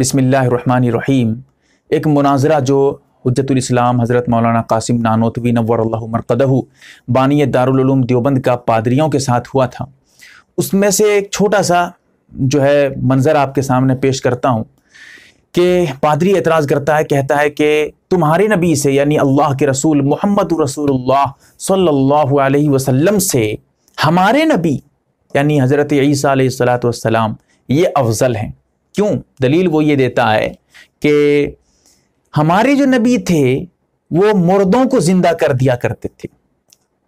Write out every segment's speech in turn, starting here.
बिसमीम एक मुनाजरा जो हजरतलाम हज़रत मौलाना कासिम नानोतवी नवरल्लामरकदहू बानी दारुलूम देवबंद का पादरियों के साथ हुआ था उसमें से एक छोटा सा जो है मंज़र आपके सामने पेश करता हूँ कि पादरी एतराज़ करता है कहता है कि तुम्हारे नबी से यानी अल्लाह के रसूल मोहम्मद रसूल सल्ला वसलम से हमारे नबी यानी हज़रत ईसा सलात ये अफज़ल हैं क्यों दलील वो ये देता है कि हमारे जो नबी थे वो मुर्दों को ज़िंदा कर दिया करते थे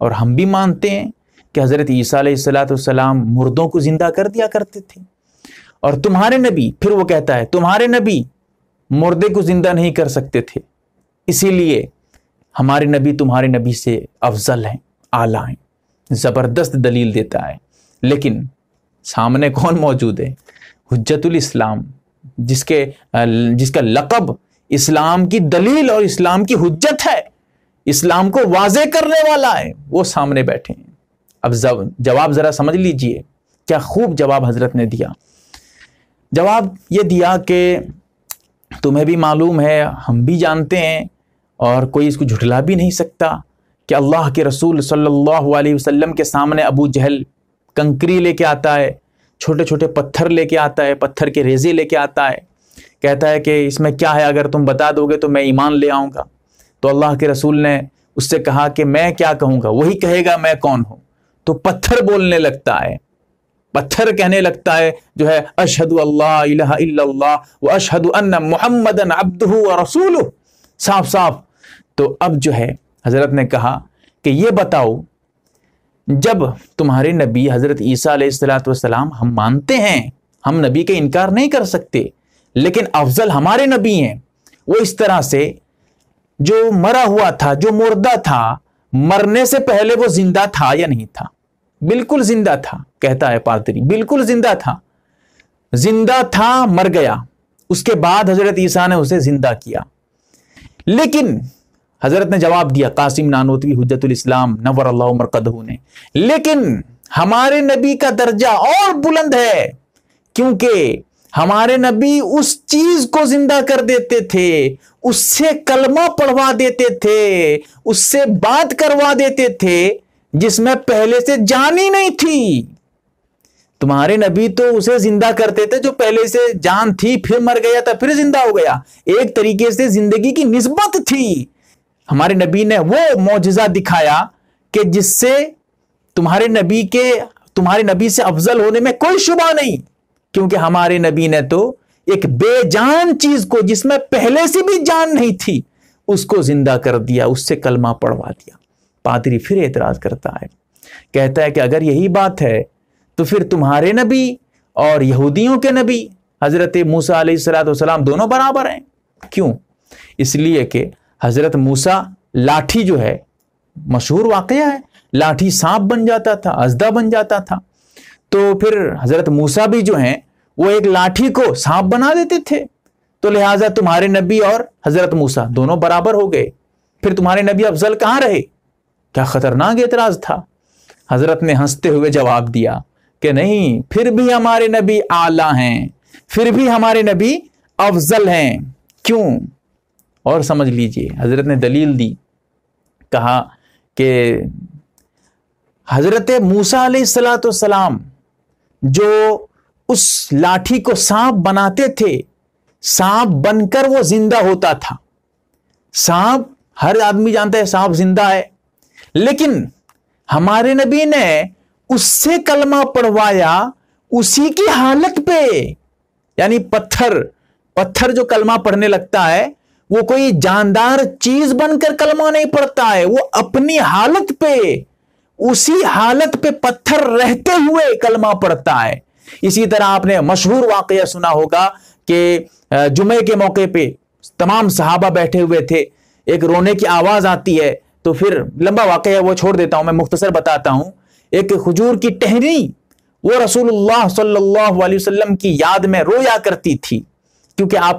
और हम भी मानते हैं कि हज़रत ईसा सलाम मुर्दों को ज़िंदा कर दिया करते थे और तुम्हारे नबी फिर वो कहता है तुम्हारे नबी मुर्दे को ज़िंदा नहीं कर सकते थे इसीलिए हमारे नबी तुम्हारे नबी से अफजल हैं आला हैं ज़बरदस्त दलील देता है लेकिन सामने कौन मौजूद है हजतुल इस्लाम जिसके जिसका लकब इस्लाम की दलील और इस्लाम की हजत है इस्लाम को वाजे करने वाला है वो सामने बैठे हैं अब जवाब ज़रा समझ लीजिए क्या खूब जवाब हजरत ने दिया जवाब ये दिया कि तुम्हें भी मालूम है हम भी जानते हैं और कोई इसको झुठला भी नहीं सकता कि अल्लाह के रसूल सल्लल्लाहु अलैहि वसल्लम के सामने अबू जहल कंकरी लेके आता है छोटे छोटे पत्थर लेके आता है पत्थर के रेजे लेके आता है कहता है कि इसमें क्या है अगर तुम बता दोगे तो मैं ईमान ले आऊँगा तो अल्लाह के रसूल ने उससे कहा कि मैं क्या कहूँगा वही कहेगा मैं कौन हूँ तो पत्थर बोलने लगता है पत्थर कहने लगता है जो है अशहद अल्लाह व अशहद मोहम्मद रसूल साफ साफ तो अब जो है हज़रत ने कहा कि ये बताओ जब तुम्हारे नबी हज़रत ईसा सलाम हम मानते हैं हम नबी के इनकार नहीं कर सकते लेकिन अफजल हमारे नबी हैं वो इस तरह से जो मरा हुआ था जो मुर्दा था मरने से पहले वो जिंदा था या नहीं था बिल्कुल जिंदा था कहता है पादरी बिल्कुल जिंदा था जिंदा था मर गया उसके बाद हजरत ईसा ने उसे जिंदा किया लेकिन हजरत ने जवाब दिया कासिम नानोतवी हजतुल इस्लाम नवर अल्लाह ने लेकिन हमारे नबी का दर्जा और बुलंद है क्योंकि हमारे नबी उस चीज को जिंदा कर देते थे उससे कलमा पढ़वा देते थे उससे बात करवा देते थे जिसमें पहले से जान ही नहीं थी तुम्हारे नबी तो उसे जिंदा करते थे जो पहले से जान थी फिर मर गया था फिर जिंदा हो गया एक तरीके से जिंदगी की निस्बत थी हमारे नबी ने वो मोजा दिखाया कि जिससे तुम्हारे नबी के तुम्हारे नबी से अफजल होने में कोई शुबा नहीं क्योंकि हमारे नबी ने तो एक बेजान चीज को जिसमें पहले से भी जान नहीं थी उसको जिंदा कर दिया उससे कलमा पढ़वा दिया पादरी फिर एतराज करता है कहता है कि अगर यही बात है तो फिर तुम्हारे नबी और यहूदियों के नबी हज़रत मूसा सलाम दोनों बराबर हैं क्यों इसलिए कि हज़रत मूसा लाठी जो है मशहूर वाक़ है लाठी सांप बन जाता था अजदा बन जाता था तो फिर हज़रत मूसा भी जो हैं वो एक लाठी को सांप बना देते थे तो लिहाजा तुम्हारे नबी और हज़रत मूसा दोनों बराबर हो गए फिर तुम्हारे नबी अफजल कहाँ रहे क्या ख़तरनाक एतराज़ था हज़रत ने हंसते हुए जवाब दिया कि नहीं फिर भी हमारे नबी आला हैं फिर भी हमारे नबी अफजल हैं क्यों और समझ लीजिए हज़रत ने दलील दी कहा कि हज़रत मूसा सलाम जो उस लाठी को सांप बनाते थे सांप बनकर वो जिंदा होता था सांप हर आदमी जानता है सांप जिंदा है लेकिन हमारे नबी ने उससे कलमा पढ़वाया उसी की हालत पे यानी पत्थर पत्थर जो कलमा पढ़ने लगता है वो कोई जानदार चीज बनकर कलमा नहीं पड़ता है वो अपनी हालत पे उसी हालत पे पत्थर रहते हुए कलमा पड़ता है इसी तरह आपने मशहूर वाकया सुना होगा कि जुमे के मौके पे तमाम सहाबा बैठे हुए थे एक रोने की आवाज आती है तो फिर लंबा वाक़ वो छोड़ देता हूँ मैं मुख्तसर बताता हूँ एक हजूर की टहनी वो रसूलुल्लाह सल्लल्लाहु अलैहि वसल्लम की याद में रोया करती थी क्योंकि आप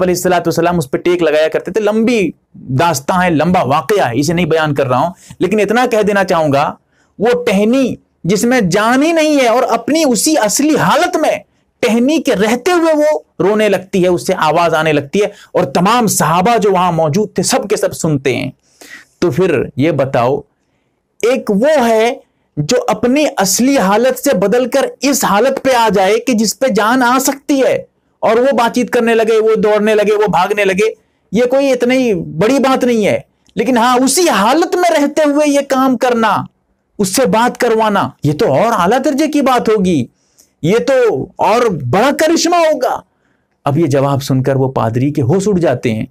सलाम उस पर टेक लगाया करते थे लंबी दास्ता है लंबा वाकया है इसे नहीं बयान कर रहा हूं लेकिन इतना कह देना चाहूंगा वो टहनी जिसमें जान ही नहीं है और अपनी उसी असली हालत में टहनी के रहते हुए वो रोने लगती है उससे आवाज आने लगती है और तमाम साहबा जो वहां मौजूद थे सब के सब सुनते हैं तो फिर ये बताओ एक वो है जो अपनी असली हालत से बदलकर इस हालत पे आ जाए कि जिस पे जान आ सकती है और वो बातचीत करने लगे वो दौड़ने लगे वो भागने लगे ये कोई इतनी बड़ी बात नहीं है लेकिन हाँ उसी हालत में रहते हुए ये काम करना उससे बात करवाना ये तो और आला दर्जे की बात होगी ये तो और बड़ा करिश्मा होगा अब ये जवाब सुनकर वो पादरी के होश उड़ जाते हैं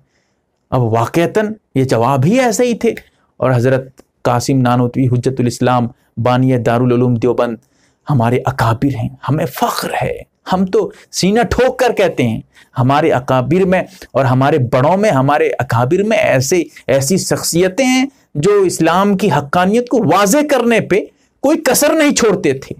अब वाक़ता ये जवाब ही ऐसे ही थे और हज़रत कासिम नानोतवी हजतुल इस्लाम बानिय दारुल दारूम देवबंद हमारे अकाबिर हैं हमें फ़ख्र है हम तो सीना ठोक कर कहते हैं हमारे अकाबिर में और हमारे बड़ों में हमारे अकाबिर में ऐसे ऐसी शख्सियतें हैं जो इस्लाम की हक्कानियत को वाजे करने पर कोई कसर नहीं छोड़ते थे